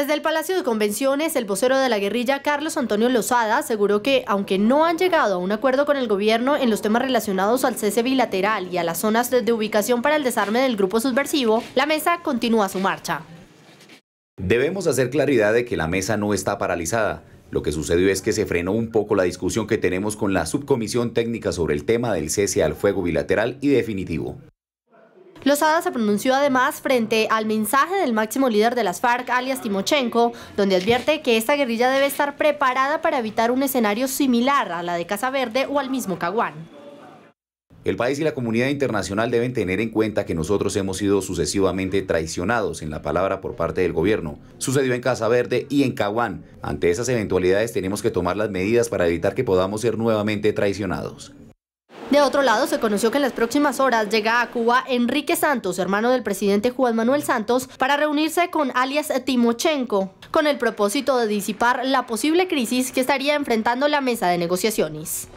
Desde el Palacio de Convenciones, el vocero de la guerrilla, Carlos Antonio Lozada, aseguró que, aunque no han llegado a un acuerdo con el gobierno en los temas relacionados al cese bilateral y a las zonas de ubicación para el desarme del grupo subversivo, la mesa continúa su marcha. Debemos hacer claridad de que la mesa no está paralizada. Lo que sucedió es que se frenó un poco la discusión que tenemos con la Subcomisión Técnica sobre el tema del cese al fuego bilateral y definitivo. Lozada se pronunció además frente al mensaje del máximo líder de las FARC, alias Timochenko, donde advierte que esta guerrilla debe estar preparada para evitar un escenario similar a la de Casa Verde o al mismo Caguán. El país y la comunidad internacional deben tener en cuenta que nosotros hemos sido sucesivamente traicionados en la palabra por parte del gobierno. Sucedió en Casa Verde y en Caguán. Ante esas eventualidades tenemos que tomar las medidas para evitar que podamos ser nuevamente traicionados. De otro lado, se conoció que en las próximas horas llega a Cuba Enrique Santos, hermano del presidente Juan Manuel Santos, para reunirse con alias Timochenko, con el propósito de disipar la posible crisis que estaría enfrentando la mesa de negociaciones.